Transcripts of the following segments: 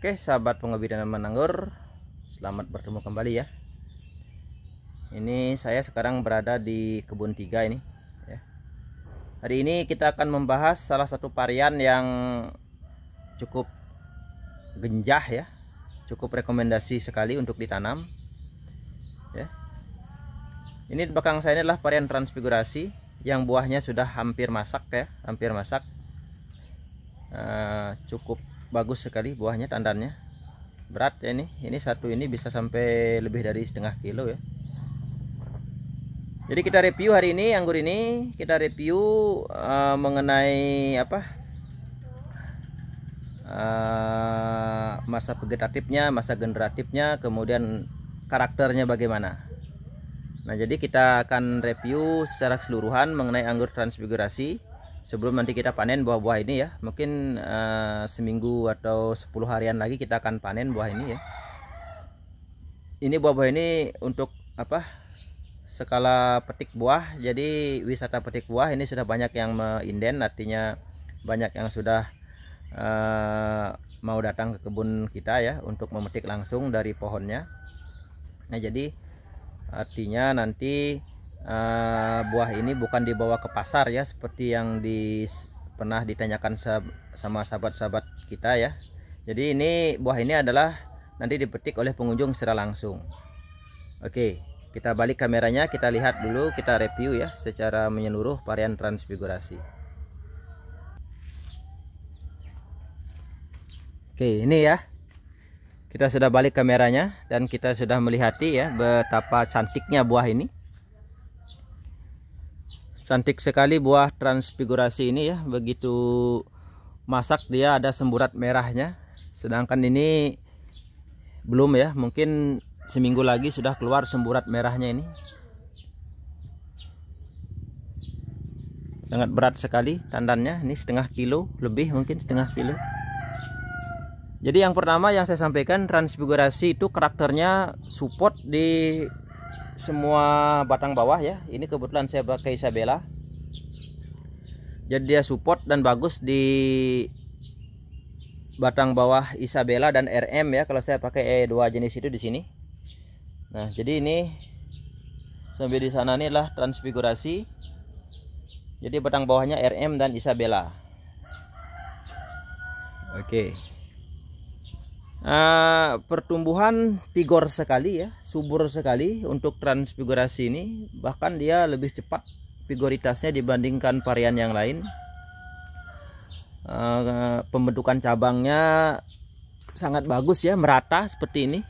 Oke sahabat pengebit dan menanggur Selamat bertemu kembali ya Ini saya sekarang berada di kebun tiga ini ya. Hari ini kita akan membahas salah satu varian yang cukup genjah ya Cukup rekomendasi sekali untuk ditanam ya. Ini di belakang saya ini adalah varian transfigurasi Yang buahnya sudah hampir masak ya Hampir masak uh, Cukup bagus sekali buahnya tandannya berat ya ini ini satu ini bisa sampai lebih dari setengah kilo ya jadi kita review hari ini anggur ini kita review uh, mengenai apa uh, masa vegetatifnya masa generatifnya kemudian karakternya bagaimana nah jadi kita akan review secara keseluruhan mengenai anggur transfigurasi sebelum nanti kita panen buah-buah ini ya mungkin uh, seminggu atau 10 harian lagi kita akan panen buah ini ya ini buah-buah ini untuk apa skala petik buah jadi wisata petik buah ini sudah banyak yang menginden artinya banyak yang sudah uh, mau datang ke kebun kita ya untuk memetik langsung dari pohonnya nah jadi artinya nanti uh, buah ini bukan dibawa ke pasar ya seperti yang di, pernah ditanyakan sab, sama sahabat-sahabat kita ya jadi ini buah ini adalah nanti dipetik oleh pengunjung secara langsung oke kita balik kameranya kita lihat dulu kita review ya secara menyeluruh varian transfigurasi oke ini ya kita sudah balik kameranya dan kita sudah melihat ya betapa cantiknya buah ini Cantik sekali buah transfigurasi ini ya. Begitu masak dia ada semburat merahnya. Sedangkan ini belum ya. Mungkin seminggu lagi sudah keluar semburat merahnya ini. Sangat berat sekali tandannya. Ini setengah kilo lebih mungkin setengah kilo. Jadi yang pertama yang saya sampaikan transfigurasi itu karakternya support di semua batang bawah ya ini kebetulan saya pakai Isabella jadi dia support dan bagus di batang bawah Isabella dan RM ya kalau saya pakai E2 jenis itu di sini nah jadi ini sampai di sana ini adalah transfigurasi jadi batang bawahnya RM dan Isabella oke okay. Eh, pertumbuhan vigor sekali ya subur sekali untuk transfigurasi ini bahkan dia lebih cepat vigoritasnya dibandingkan varian yang lain uh, pembentukan cabangnya sangat bagus ya merata seperti ini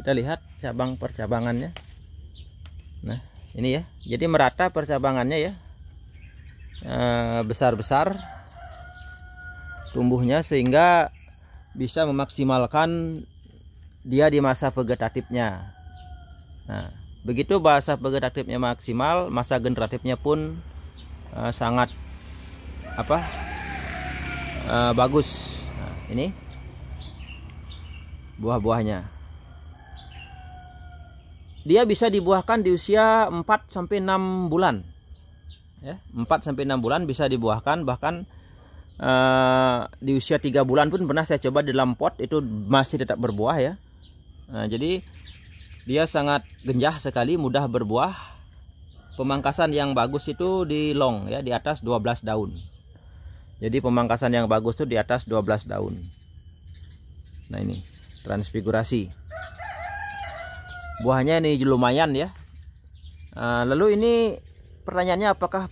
kita lihat cabang percabangannya nah ini ya jadi merata percabangannya ya eh, besar-besar tumbuhnya sehingga bisa memaksimalkan dia di masa vegetatifnya. Nah, begitu bahasa vegetatifnya maksimal, masa generatifnya pun uh, sangat apa? Uh, bagus. Nah, ini buah-buahnya. Dia bisa dibuahkan di usia 4 sampai 6 bulan. Ya, 4 sampai 6 bulan bisa dibuahkan bahkan Eh, di usia tiga bulan pun pernah saya coba di dalam pot itu masih tetap berbuah ya nah, jadi dia sangat genjah sekali mudah berbuah pemangkasan yang bagus itu di long ya di atas 12 daun jadi pemangkasan yang bagus itu di atas 12 daun nah ini transfigurasi buahnya ini lumayan ya eh, lalu ini pertanyaannya apakah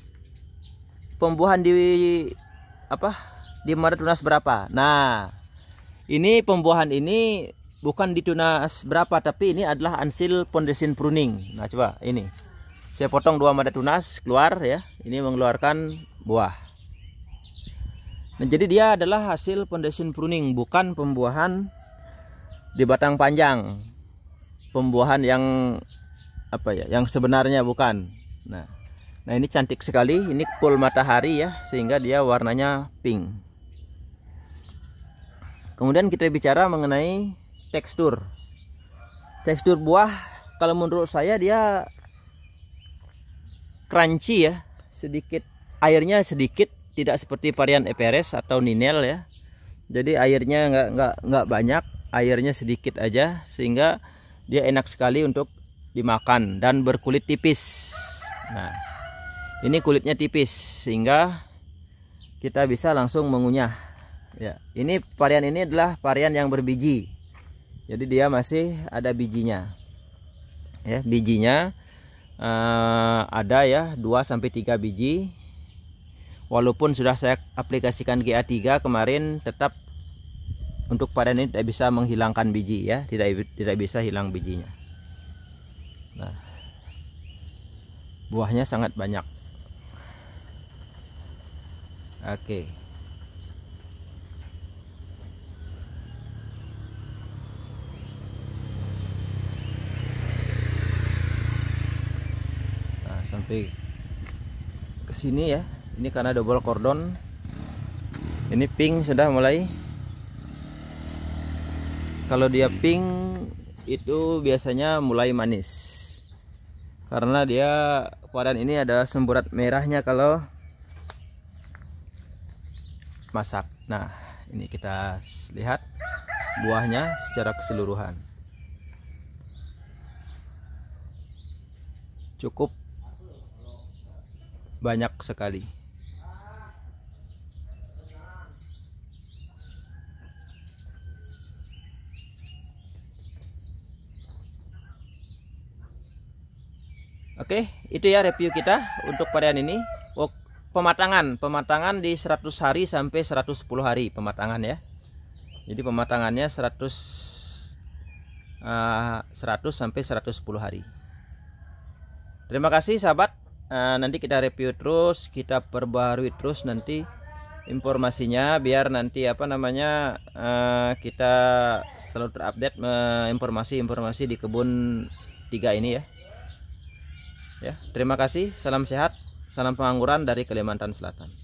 pembuahan di apa di Maret tunas berapa nah ini pembuahan ini bukan di tunas berapa tapi ini adalah ansil pondesin pruning nah coba ini saya potong dua mata tunas keluar ya ini mengeluarkan buah nah jadi dia adalah hasil pondesin pruning bukan pembuahan di batang panjang pembuahan yang apa ya yang sebenarnya bukan nah Nah ini cantik sekali, ini full matahari ya, sehingga dia warnanya pink. Kemudian kita bicara mengenai tekstur. Tekstur buah, kalau menurut saya dia crunchy ya, sedikit airnya sedikit, tidak seperti varian eperes atau Ninel ya. Jadi airnya nggak nggak nggak banyak, airnya sedikit aja, sehingga dia enak sekali untuk dimakan dan berkulit tipis. Nah ini kulitnya tipis sehingga kita bisa langsung mengunyah ya ini varian ini adalah varian yang berbiji jadi dia masih ada bijinya ya bijinya eh, ada ya 2 sampai 3 biji walaupun sudah saya aplikasikan GA3 kemarin tetap untuk varian ini tidak bisa menghilangkan biji ya tidak tidak bisa hilang bijinya nah buahnya sangat banyak Oke. Nah, sampai ke sini ya. Ini karena double kordon. Ini pink sudah mulai. Kalau dia pink itu biasanya mulai manis. Karena dia varian ini ada semburat merahnya kalau masak nah ini kita lihat buahnya secara keseluruhan cukup banyak sekali Oke, itu ya review kita untuk varian ini pematangan pematangan di 100 hari sampai 110 hari pematangan ya jadi pematangannya 100 uh, 100 sampai 110 hari terima kasih sahabat uh, nanti kita review terus kita perbarui terus nanti informasinya biar nanti apa namanya uh, kita selalu terupdate eh, informasi-informasi uh, di kebun tiga ini ya ya terima kasih salam sehat Salam pengangguran dari Kalimantan Selatan.